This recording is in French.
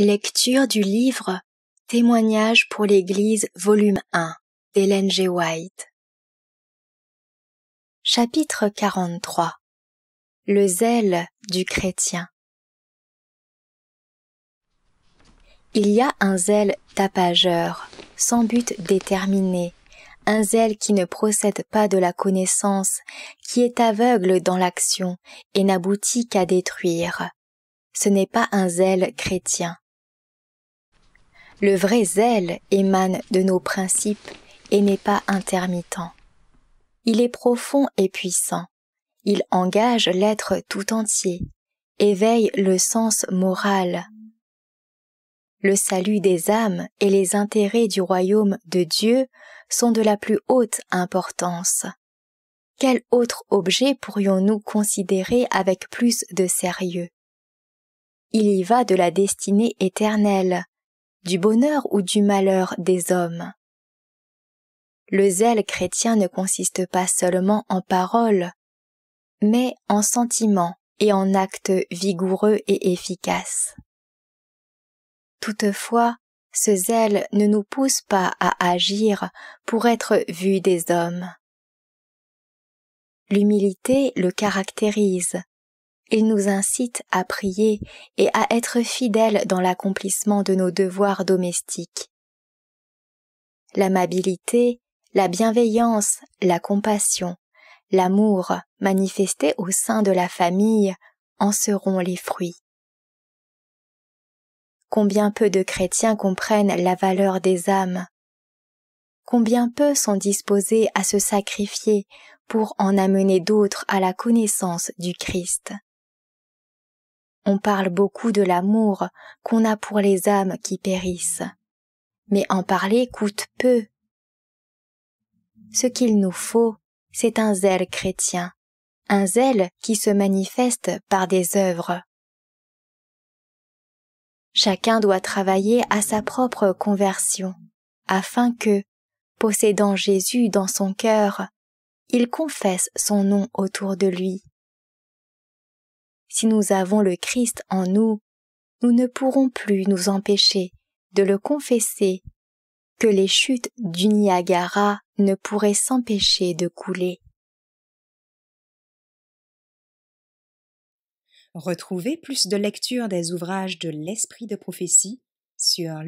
Lecture du livre Témoignage pour l'Église, volume 1 d'Hélène G. White. Chapitre 43 Le zèle du chrétien. Il y a un zèle tapageur, sans but déterminé, un zèle qui ne procède pas de la connaissance, qui est aveugle dans l'action et n'aboutit qu'à détruire. Ce n'est pas un zèle chrétien. Le vrai zèle émane de nos principes et n'est pas intermittent. Il est profond et puissant. Il engage l'être tout entier, éveille le sens moral. Le salut des âmes et les intérêts du royaume de Dieu sont de la plus haute importance. Quel autre objet pourrions-nous considérer avec plus de sérieux Il y va de la destinée éternelle, du bonheur ou du malheur des hommes. Le zèle chrétien ne consiste pas seulement en paroles, mais en sentiments et en actes vigoureux et efficaces. Toutefois, ce zèle ne nous pousse pas à agir pour être vus des hommes. L'humilité le caractérise il nous incite à prier et à être fidèles dans l'accomplissement de nos devoirs domestiques. L'amabilité, la bienveillance, la compassion, l'amour manifestés au sein de la famille en seront les fruits. Combien peu de chrétiens comprennent la valeur des âmes. Combien peu sont disposés à se sacrifier pour en amener d'autres à la connaissance du Christ. On parle beaucoup de l'amour qu'on a pour les âmes qui périssent, mais en parler coûte peu. Ce qu'il nous faut, c'est un zèle chrétien, un zèle qui se manifeste par des œuvres. Chacun doit travailler à sa propre conversion, afin que, possédant Jésus dans son cœur, il confesse son nom autour de lui si nous avons le Christ en nous, nous ne pourrons plus nous empêcher de le confesser que les chutes du Niagara ne pourraient s'empêcher de couler. Retrouvez plus de lectures des ouvrages de l'Esprit de prophétie sur